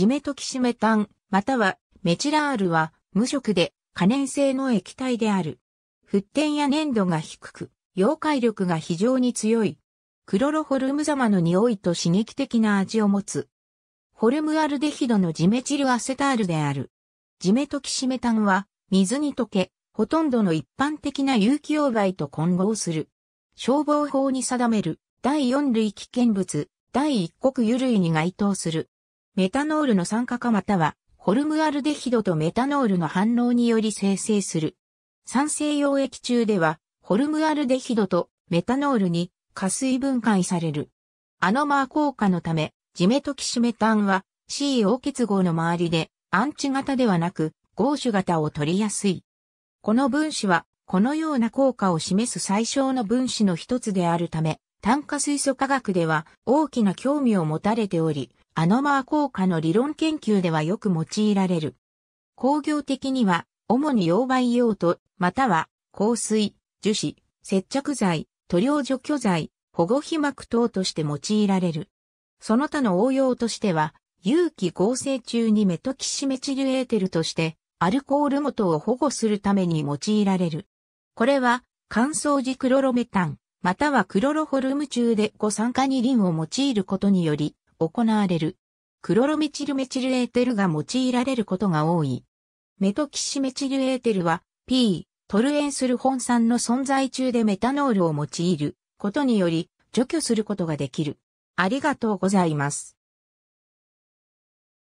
ジメトキシメタン、またはメチラールは無色で可燃性の液体である。沸点や粘度が低く、溶解力が非常に強い。クロロホルム様の匂いと刺激的な味を持つ。ホルムアルデヒドのジメチルアセタールである。ジメトキシメタンは水に溶け、ほとんどの一般的な有機溶媒と混合する。消防法に定める第4類危険物、第1国油類に該当する。メタノールの酸化化または、ホルムアルデヒドとメタノールの反応により生成する。酸性溶液中では、ホルムアルデヒドとメタノールに加水分解される。アノマー効果のため、ジメトキシメタンは CO 結合の周りでアンチ型ではなく合種型を取りやすい。この分子はこのような効果を示す最小の分子の一つであるため、炭化水素化学では大きな興味を持たれており、アノマー効果の理論研究ではよく用いられる。工業的には、主に溶媒用途、または、香水、樹脂、接着剤、塗料除去剤、保護皮膜等として用いられる。その他の応用としては、有機合成中にメトキシメチルエーテルとして、アルコール元を保護するために用いられる。これは、乾燥時クロロメタン、またはクロロホルム中で誤酸化二リンを用いることにより、行われる。クロロメチルメチルエーテルが用いられることが多い。メトキシメチルエーテルは、P、トルエンスル本酸の存在中でメタノールを用いることにより除去することができる。ありがとうございます。